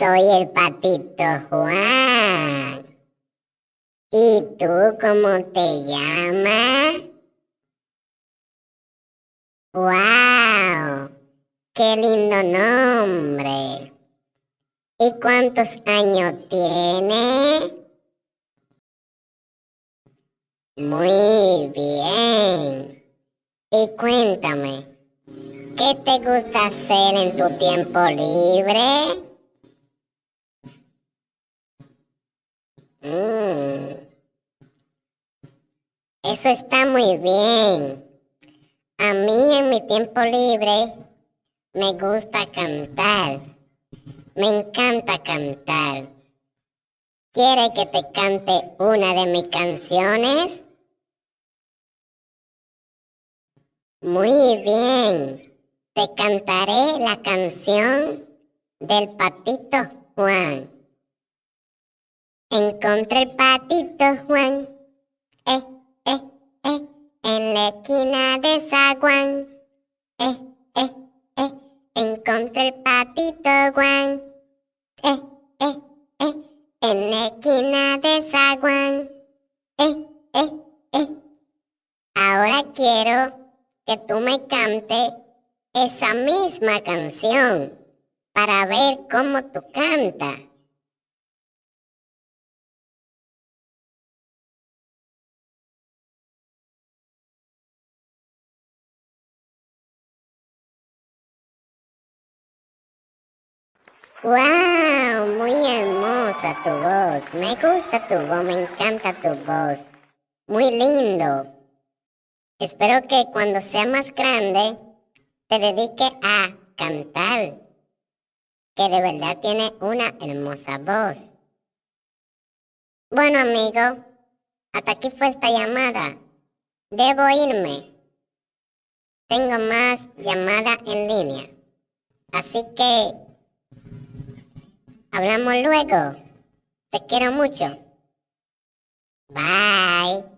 soy el patito Juan. ¿Y tú cómo te llamas? ¡Wow! ¡Qué lindo nombre! ¿Y cuántos años tiene? Muy bien. Y cuéntame, ¿qué te gusta hacer en tu tiempo libre? Eso está muy bien. A mí en mi tiempo libre me gusta cantar. Me encanta cantar. ¿Quiere que te cante una de mis canciones? Muy bien. Te cantaré la canción del patito Juan. Encontré el patito Juan el patito guan. Eh, eh, eh. En la esquina de Saguán. Eh, eh, eh. Ahora quiero que tú me cantes esa misma canción para ver cómo tú cantas. ¡Wow! Muy hermosa tu voz. Me gusta tu voz, me encanta tu voz. Muy lindo. Espero que cuando sea más grande te dedique a cantar, que de verdad tiene una hermosa voz. Bueno amigo, hasta aquí fue esta llamada. Debo irme. Tengo más llamada en línea. Así que Hablamos luego. Te quiero mucho. Bye.